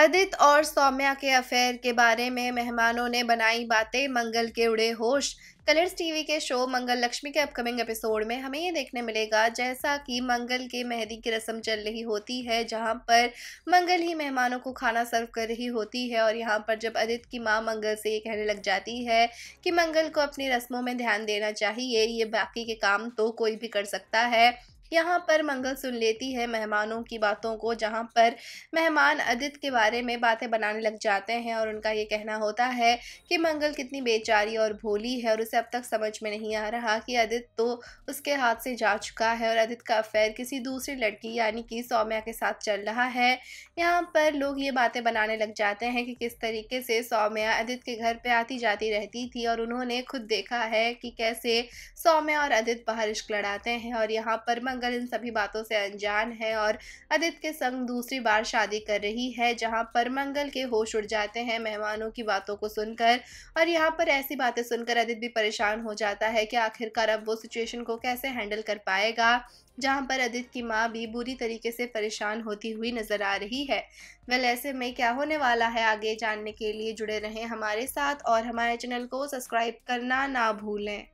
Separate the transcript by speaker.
Speaker 1: अदित और सौम्या के अफेयर के बारे में मेहमानों ने बनाई बातें मंगल के उड़े होश कलर्स टीवी के शो मंगल लक्ष्मी के अपकमिंग एपिसोड में हमें ये देखने मिलेगा जैसा कि मंगल के मेहंदी की रस्म चल रही होती है जहाँ पर मंगल ही मेहमानों को खाना सर्व कर रही होती है और यहाँ पर जब अदित की माँ मंगल से ये कहने लग जाती है कि मंगल को अपनी रस्मों में ध्यान देना चाहिए ये बाकी के काम तो कोई भी कर सकता है यहाँ पर मंगल सुन लेती है मेहमानों की बातों को जहाँ पर मेहमान अदित के बारे में बातें बनाने लग जाते हैं और उनका ये कहना होता है कि मंगल कितनी बेचारी और भोली है और उसे अब तक समझ में नहीं आ रहा कि अदित तो उसके हाथ से जा चुका है और अदित का अफेयर किसी दूसरी लड़की यानी कि सौम्या के साथ चल रहा है यहाँ पर लोग ये बातें बनाने लग जाते हैं कि किस तरीके से सौम्या अदित के घर पर आती जाती रहती थी और उन्होंने खुद देखा है कि कैसे सौम्या और अदित बाहर इश्क लड़ाते हैं और यहाँ पर मंगल मंगल इन सभी बातों से अनजान है और आदित्य के संग दूसरी बार शादी कर रही है जहां पर मंगल के होश उड़ जाते हैं मेहमानों की बातों को सुनकर और यहाँ पर ऐसी बातें सुनकर आदित्य भी परेशान हो जाता है कि आखिरकार अब वो सिचुएशन को कैसे हैंडल कर पाएगा जहाँ पर आदित्य की माँ भी बुरी तरीके से परेशान होती हुई नजर आ रही है वेल ऐसे में क्या होने वाला है आगे जानने के लिए जुड़े रहें हमारे साथ और हमारे चैनल को सब्सक्राइब करना ना भूलें